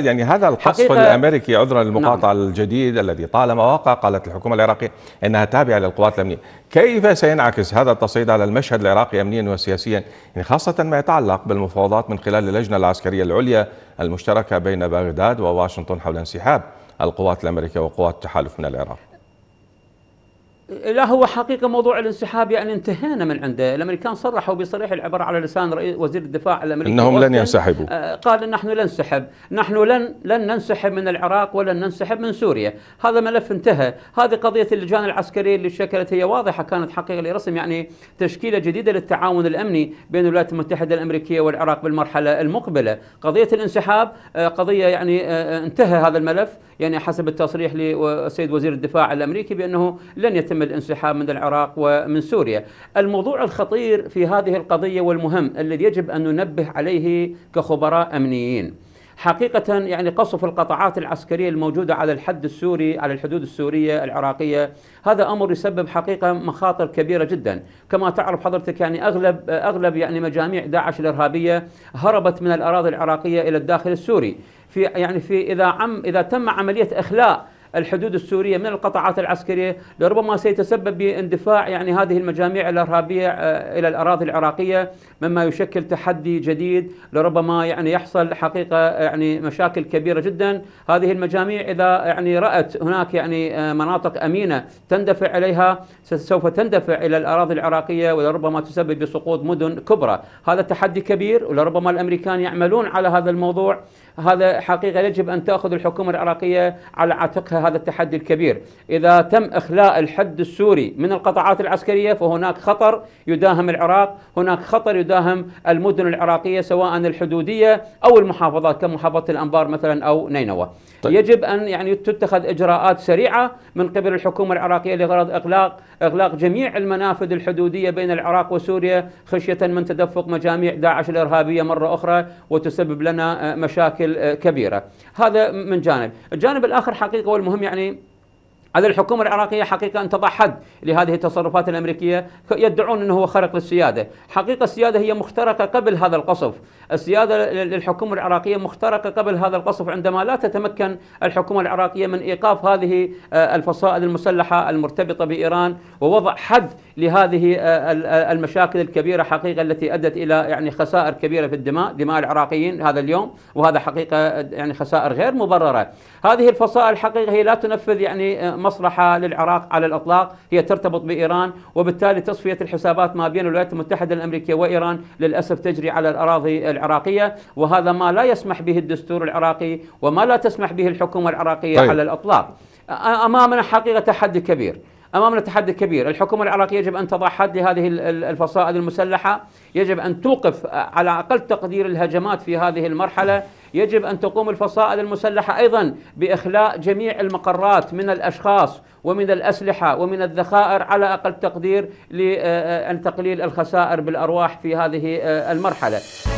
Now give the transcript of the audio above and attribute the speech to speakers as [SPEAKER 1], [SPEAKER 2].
[SPEAKER 1] يعني هذا القصف الامريكي عذرا نعم. للمقاطعه نعم. الجديد الذي طالما وقع قالت الحكومه العراقيه انها تابعه للقوات الامنيه، كيف سينعكس هذا التصعيد على المشهد العراقي امنيا وسياسيا يعني خاصه ما يتعلق بالمفاوضات من خلال اللجنه العسكريه العليا المشتركه بين بغداد وواشنطن حول انسحاب القوات الامريكيه وقوات التحالف من العراق؟ لا هو حقيقة موضوع الانسحاب يعني انتهينا من عنده الأمريكان صرحوا بصريح العبارة على لسان رئيس وزير الدفاع الأمريكي أنهم لن ينسحبوا آه، قال نحن لن ننسحب نحن لن لن ننسحب من العراق ولن ننسحب من سوريا هذا ملف انتهى هذه قضية اللجان العسكرية اللي شكلت هي واضحة كانت حقيقة لرسم يعني تشكيلة جديدة للتعاون الأمني بين الولايات المتحدة الأمريكية والعراق بالمرحلة المقبلة قضية الانسحاب آه، قضية يعني آه، انتهى هذا الملف يعني حسب التصريح للسيد وزير الدفاع الأمريكي بأنه لن يتم يتم الانسحاب من العراق ومن سوريا الموضوع الخطير في هذه القضية والمهم الذي يجب أن ننبه عليه كخبراء أمنيين حقيقة يعني قصف القطاعات العسكرية الموجودة على الحد السوري على الحدود السورية العراقية هذا أمر يسبب حقيقة مخاطر كبيرة جدا كما تعرف حضرتك يعني أغلب أغلب يعني مجاميع داعش الإرهابية هربت من الأراضي العراقية إلى الداخل السوري في يعني في إذا عم إذا تم عملية إخلاء الحدود السورية من القطاعات العسكرية لربما سيتسبب باندفاع يعني هذه المجاميع الإرهابية آه، إلى الأراضي العراقية مما يشكل تحدي جديد لربما يعني يحصل حقيقة آه، يعني مشاكل كبيرة جدا هذه المجاميع إذا يعني رأت هناك يعني آه، مناطق أمينة تندفع اليها سوف تندفع إلى الأراضي العراقية ولربما تسبب بسقوط مدن كبرى هذا تحدي كبير ولربما الأمريكان يعملون على هذا الموضوع هذا حقيقة يجب أن تأخذ الحكومة العراقية على عاتقها هذا التحدي الكبير إذا تم إخلاء الحد السوري من القطاعات العسكرية فهناك خطر يداهم العراق هناك خطر يداهم المدن العراقية سواء الحدودية أو المحافظات كمحافظة الأنبار مثلا أو نينوى طيب. يجب أن يعني تتخذ إجراءات سريعة من قبل الحكومة العراقية لغرض إغلاق إغلاق جميع المنافذ الحدودية بين العراق وسوريا خشية من تدفق مجاميع داعش الإرهابية مرة أخرى وتسبب لنا آه، مشاكل آه، كبيرة هذا من جانب الجانب الآخر حقيقة والمهم المهم يعني على الحكومة العراقية حقيقة أن تضع حد لهذه التصرفات الأمريكية يدعون أنه هو خرق للسيادة حقيقة السيادة هي مخترقة قبل هذا القصف السيادة للحكومة العراقية مخترقة قبل هذا القصف عندما لا تتمكن الحكومة العراقية من إيقاف هذه آه، الفصائل المسلحة المرتبطة بإيران ووضع حد لهذه آه، آه، المشاكل الكبيرة حقيقة التي أدت إلى يعني خسائر كبيرة في الدماء دماء العراقيين هذا اليوم وهذا حقيقة آه، يعني خسائر غير مبررة هذه الفصائل حقيقة هي لا تنفذ يعني مصلحة للعراق على الإطلاق هي ترتبط بإيران وبالتالي تصفية الحسابات ما بين الولايات المتحدة الأمريكية وإيران للأسف تجري على الأراضي العراقية وهذا ما لا يسمح به الدستور العراقي وما لا تسمح به الحكومة العراقية طيب. على الإطلاق أمامنا حقيقة تحدي كبير امامنا تحدي كبير، الحكومه العراقيه يجب ان تضع حد لهذه الفصائل المسلحه، يجب ان توقف على اقل تقدير الهجمات في هذه المرحله، يجب ان تقوم الفصائل المسلحه ايضا باخلاء جميع المقرات من الاشخاص ومن الاسلحه ومن الذخائر على اقل تقدير لان آه، آه، تقليل الخسائر بالارواح في هذه آه، المرحله.